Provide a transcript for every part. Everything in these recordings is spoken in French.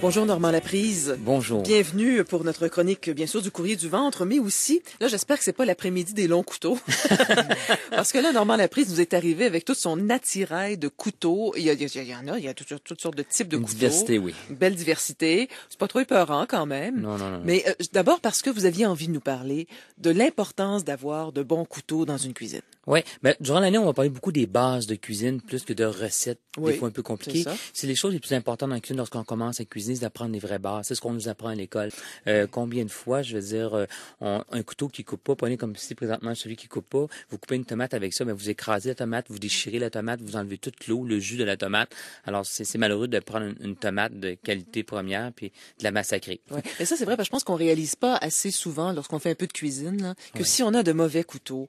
Bonjour Normand Laprise. Bonjour. Bienvenue pour notre chronique, bien sûr, du courrier du ventre, mais aussi, là, j'espère que c'est pas l'après-midi des longs couteaux. Parce que là, Normand Laprise nous est arrivé avec tout son attirail de couteaux. Il y, il y en a, il y a toutes, sortes de types de couteaux. diversité, oui. belle diversité. C'est pas trop épeurant, quand même. Non, non, non. Mais euh, d'abord parce que vous aviez envie de nous parler de l'importance d'avoir de bons couteaux dans une cuisine. Oui, mais durant l'année, on va parler beaucoup des bases de cuisine plus que de recettes, des fois un peu compliquées. C'est les choses les plus importantes dans la cuisine lorsqu'on commence à cuisiner, c'est d'apprendre les vraies bases. C'est ce qu'on nous apprend à l'école. Euh, combien de fois, je veux dire, euh, un couteau qui coupe pas, prenez comme si présentement celui qui coupe pas, vous coupez une tomate avec ça, mais vous écrasez la tomate, vous déchirez la tomate, vous enlevez toute l'eau, le jus de la tomate. Alors, c'est malheureux de prendre une, tomate de qualité première puis de la massacrer. Oui, Et ça, c'est vrai, parce que je pense qu'on réalise pas assez souvent lorsqu'on fait un peu de cuisine là, que si on a de mauvais couteaux,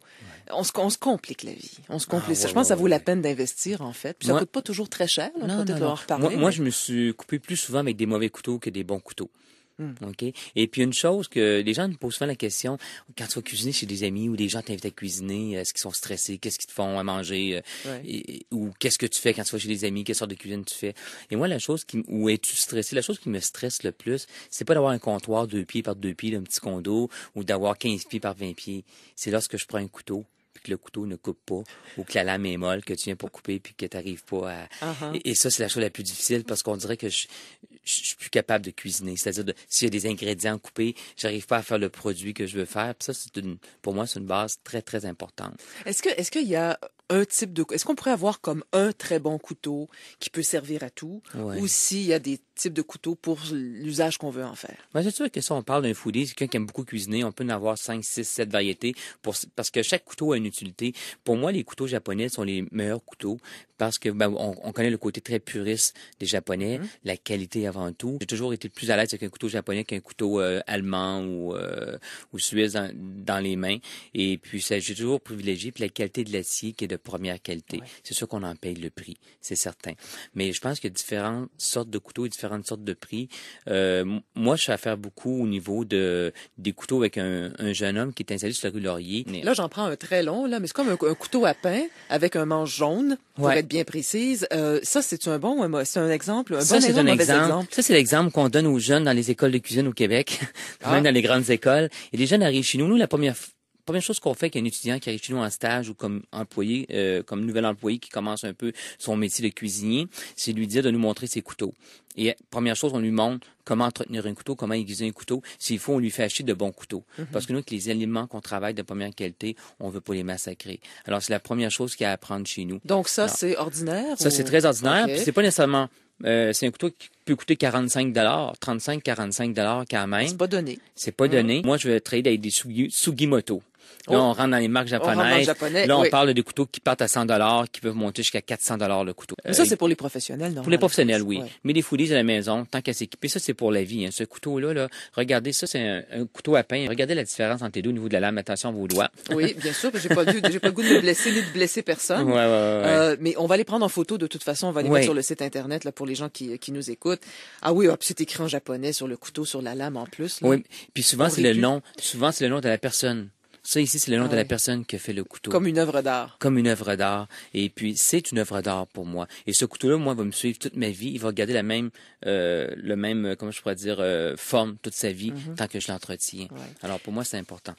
on on se complique la vie. On se ah, complique. Ah, je pense que ça vaut la peine d'investir, en fait. ça ne coûte pas toujours très cher, moi, je me suis coupé plus souvent avec des mauvais couteaux que des bons couteaux. Hmm. OK? Et puis, une chose que les gens me posent souvent la question, quand tu vas cuisiner chez des amis ou des gens t'invitent à cuisiner, est-ce qu'ils sont stressés? Qu'est-ce qu'ils te font à manger? Euh, ou qu'est-ce que tu fais quand tu vas chez des amis? Quelle sorte de cuisine tu fais? Et moi, la chose qui, où es-tu stressé? La chose qui me stresse le plus, c'est pas d'avoir un comptoir deux pieds par deux pieds d'un petit condo ou d'avoir 15 pieds par 20 pieds. C'est lorsque je prends un couteau puis que le couteau ne coupe pas, ou que la lame est molle, que tu viens pour couper, puis que tu n'arrives pas à... Uh-huh. et, ça, c'est la chose la plus difficile, parce qu'on dirait que je, je, suis plus capable de cuisiner. C'est-à-dire, s'il y a des ingrédients coupés, j'arrive pas à faire le produit que je veux faire. ça, c'est pour moi, c'est une base très, très importante. Est-ce que, est-ce qu'il y a un type de... Est-ce qu'on pourrait avoir comme un très bon couteau qui peut servir à tout, ou s'il y a des type de couteau pour l'usage qu'on veut en faire. Ben, c'est sûr que ça, on parle d'un foodie, quelqu'un qui aime beaucoup cuisiner, on peut en avoir 5, 6, 7 variétés pour, parce que chaque couteau a une utilité. Pour moi, les couteaux japonais sont les meilleurs couteaux parce que ben, on, connaît le côté très puriste des Japonais, mm-hmm. la qualité avant tout. J'ai toujours été plus à l'aise avec un couteau japonais qu'un couteau euh, allemand ou, euh, ou suisse dans, les mains. Et puis, j'ai toujours privilégié la qualité de l'acier qui est de première qualité. C'est sûr qu'on en paye le prix, c'est certain. Mais je pense qu'il y a différentes sortes de couteaux et différentes sortes de prix. Euh, moi, je fais affaire beaucoup au niveau de des couteaux avec un, jeune homme qui est installé sur la rue Laurier. Là, j'en prends un très long, là, mais c'est comme un, couteau à pain avec un manche jaune, pour être bien précise. Euh, ça, c'est un bon, c'est un exemple, bon exemple, un exemple. Ça, c'est l'exemple qu'on donne aux jeunes dans les écoles de cuisine au Québec, ah. même dans les grandes écoles. Et les jeunes arrivent chez nous. Nous, la première fois, première chose qu'on fait qu'un étudiant qui arrive chez nous en stage ou comme employé, euh, comme nouvel employé qui commence un peu son métier de cuisinier, c'est lui dire de nous montrer ses couteaux. Et euh, première chose, on lui montre comment entretenir un couteau, comment aiguiser un couteau. S'il faut, on lui fait acheter de bons couteaux. Mm-hmm. Parce que nous, avec les aliments qu'on travaille de première qualité, on veut pas les massacrer. Alors, c'est la première chose qu'il y a à apprendre chez nous. Donc, ça, c'est ordinaire? Ça, c'est très ordinaire. c'est pas nécessairement... Euh, c'est un couteau qui peut coûter 45 dollars, 35, 45 dollars quand même. C'est pas donné. C'est pas mm. donné. Moi, je vais trader avec des Sugimoto. Là, oh. on rentre dans les marques japonaises. là, on parle des couteaux qui partent à 100 qui peuvent monter jusqu'à 400 le couteau. Mais ça, euh, c'est pour les professionnels, non? Pour les professionnels, oui. Mais les foulies à la maison, tant qu'à s'équiper, ça, c'est pour la vie. Hein. Ce couteau-là, là, regardez, ça, c'est un, couteau à pain. Regardez la différence entre les deux au niveau de la lame. Attention à vos doigts. oui, bien sûr, j'ai pas, pas le goût de me blesser ni de blesser personne. Euh, mais on va les prendre en photo de toute façon. On va les mettre sur le site Internet là, pour les gens qui, nous écoutent. Ah oui, hop, c'est écrit en japonais sur le couteau, sur la lame en plus. Oui, puis souvent, c'est le nom. Souvent, c'est le nom de la personne. Ça, ici, c'est le nom de la personne qui a fait le couteau. Comme une œuvre d'art. Comme une œuvre d'art. Et puis, c'est une œuvre d'art pour moi. Et ce couteau-là, moi, va me suivre toute ma vie. Il va garder la même, euh, le même, euh, comment je pourrais dire, euh, forme toute sa vie mhm. tant que je l'entretiens. Alors, pour moi, c'est important.